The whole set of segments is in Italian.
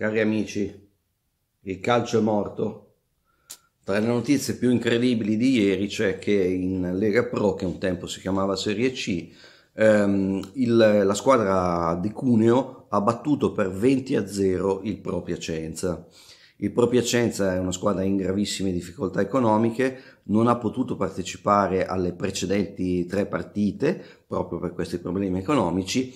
Cari amici, il calcio è morto. Tra le notizie più incredibili di ieri c'è che in Lega Pro, che un tempo si chiamava Serie C, ehm, il, la squadra di Cuneo ha battuto per 20 a 0 il Pro Piacenza. Il Pro Piacenza è una squadra in gravissime difficoltà economiche, non ha potuto partecipare alle precedenti tre partite proprio per questi problemi economici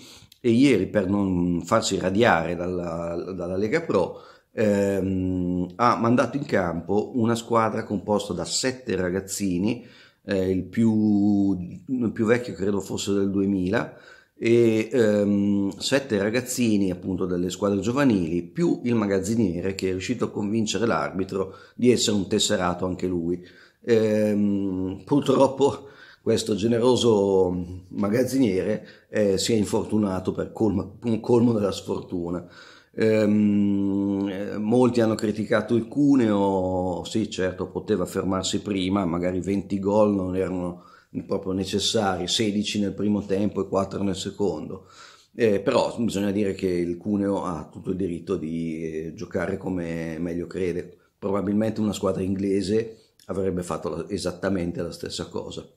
e ieri per non farsi radiare dalla, dalla Lega Pro ehm, ha mandato in campo una squadra composta da sette ragazzini, eh, il, più, il, più, vecchio credo fosse del 2000, e ehm, sette ragazzini appunto delle squadre giovanili più il magazziniere che è riuscito a convincere l'arbitro di essere un tesserato anche lui. Ehm, purtroppo questo generoso magazziniere eh, si è infortunato per colmo, un colmo della sfortuna. Ehm, molti hanno criticato il cuneo, sì certo poteva fermarsi prima, magari 20 gol non erano proprio necessari, 16 nel primo tempo e 4 nel secondo. Eh, però bisogna dire che il Cuneo ha tutto il diritto di eh, giocare come meglio crede. Probabilmente una squadra inglese avrebbe fatto la, esattamente la stessa cosa.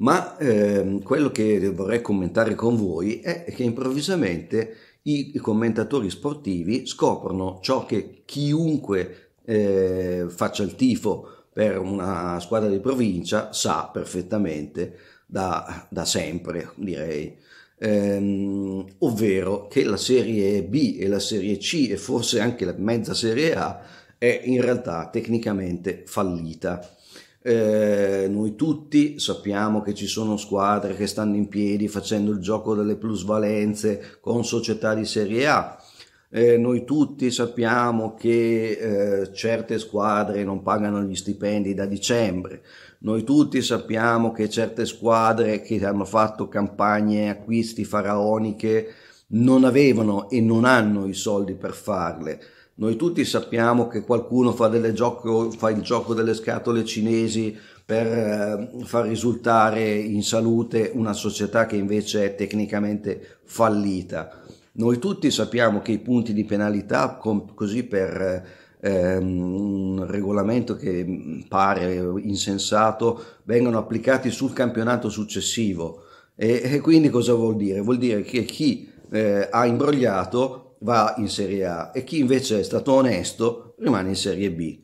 Ma ehm, quello che vorrei commentare con voi è che improvvisamente i commentatori sportivi scoprono ciò che chiunque eh, faccia il tifo per una squadra di provincia sa perfettamente da, da sempre, direi. Ehm, ovvero che la serie B e la serie C e forse anche la mezza serie A è in realtà tecnicamente fallita. Eh, noi tutti sappiamo che ci sono squadre che stanno in piedi facendo il gioco delle plusvalenze con società di Serie A. Eh, noi tutti sappiamo che eh, certe squadre non pagano gli stipendi da dicembre. Noi tutti sappiamo che certe squadre che hanno fatto campagne acquisti faraoniche non avevano e non hanno i soldi per farle noi tutti sappiamo che qualcuno fa, gioco, fa il gioco delle scatole cinesi per eh, far risultare in salute una società che invece è tecnicamente fallita. Noi tutti sappiamo che i punti di penalità, così per ehm, un regolamento che pare insensato, vengono applicati sul campionato successivo. E, quindi cosa vuol dire? Vuol dire che chi eh, ha imbrogliato va in Serie A e chi invece è stato onesto rimane in Serie B.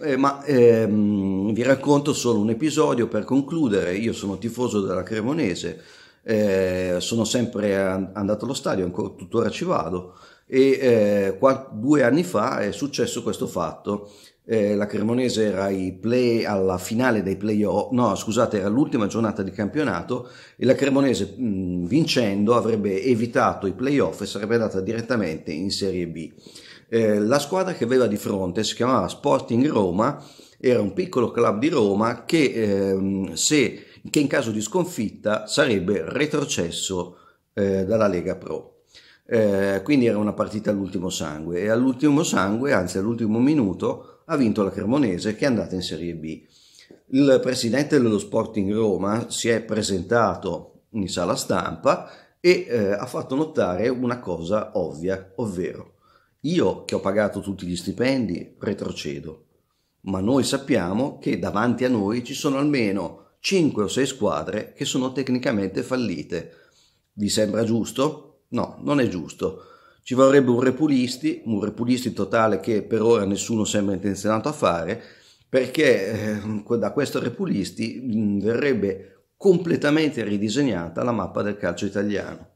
Eh, ma ehm, vi racconto solo un episodio per concludere. Io sono tifoso della Cremonese, eh, sono sempre andato allo stadio, ancora tuttora ci vado e eh, qua, due anni fa è successo questo fatto. Eh, la Cremonese era ai play, alla finale dei playoff, no scusate, era l'ultima giornata di campionato e la Cremonese mh, vincendo avrebbe evitato i playoff e sarebbe andata direttamente in Serie B. Eh, la squadra che aveva di fronte si chiamava Sporting Roma, era un piccolo club di Roma che ehm, se che in caso di sconfitta sarebbe retrocesso eh, dalla Lega Pro. Eh, quindi era una partita all'ultimo sangue e all'ultimo sangue, anzi all'ultimo minuto, ha vinto la Cremonese che è andata in Serie B. Il presidente dello Sporting Roma si è presentato in sala stampa e eh, ha fatto notare una cosa ovvia, ovvero io che ho pagato tutti gli stipendi retrocedo, ma noi sappiamo che davanti a noi ci sono almeno 5 o 6 squadre che sono tecnicamente fallite. Vi sembra giusto? No, non è giusto. Ci vorrebbe un repulisti, un repulisti totale che per ora nessuno sembra intenzionato a fare, perché eh, da questo repulisti mm, verrebbe completamente ridisegnata la mappa del calcio italiano.